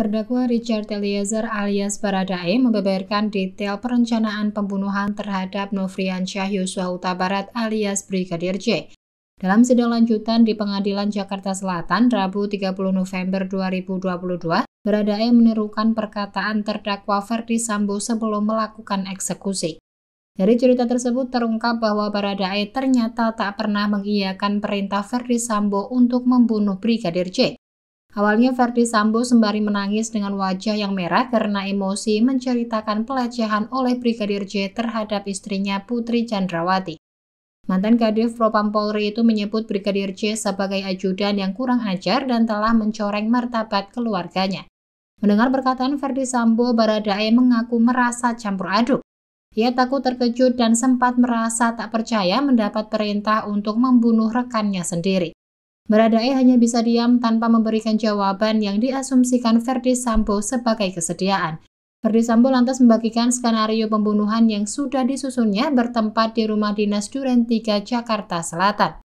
Terdakwa Richard Eliezer alias Baradae membeberkan detail perencanaan pembunuhan terhadap Nofriansyah Yusuf Huta Barat alias Brigadir J. Dalam sidang lanjutan di Pengadilan Jakarta Selatan, Rabu 30 November 2022, Baradae menirukan perkataan terdakwa Ferdi Sambo sebelum melakukan eksekusi. Dari cerita tersebut terungkap bahwa Baradae ternyata tak pernah mengiyakan perintah Ferdi Sambo untuk membunuh Brigadir J. Awalnya Verdi Sambo sembari menangis dengan wajah yang merah karena emosi menceritakan pelecehan oleh Brigadir J terhadap istrinya Putri Chandrawati. Mantan Kadif Propam Polri itu menyebut Brigadir J sebagai ajudan yang kurang ajar dan telah mencoreng martabat keluarganya. Mendengar perkataan Verdi Sambo, Baradae mengaku merasa campur aduk. Ia takut terkejut dan sempat merasa tak percaya mendapat perintah untuk membunuh rekannya sendiri. Baradae hanya bisa diam tanpa memberikan jawaban yang diasumsikan Ferdi Sambo sebagai kesediaan. Ferdi Sambo lantas membagikan skenario pembunuhan yang sudah disusunnya bertempat di rumah dinas Duren 3 Jakarta Selatan.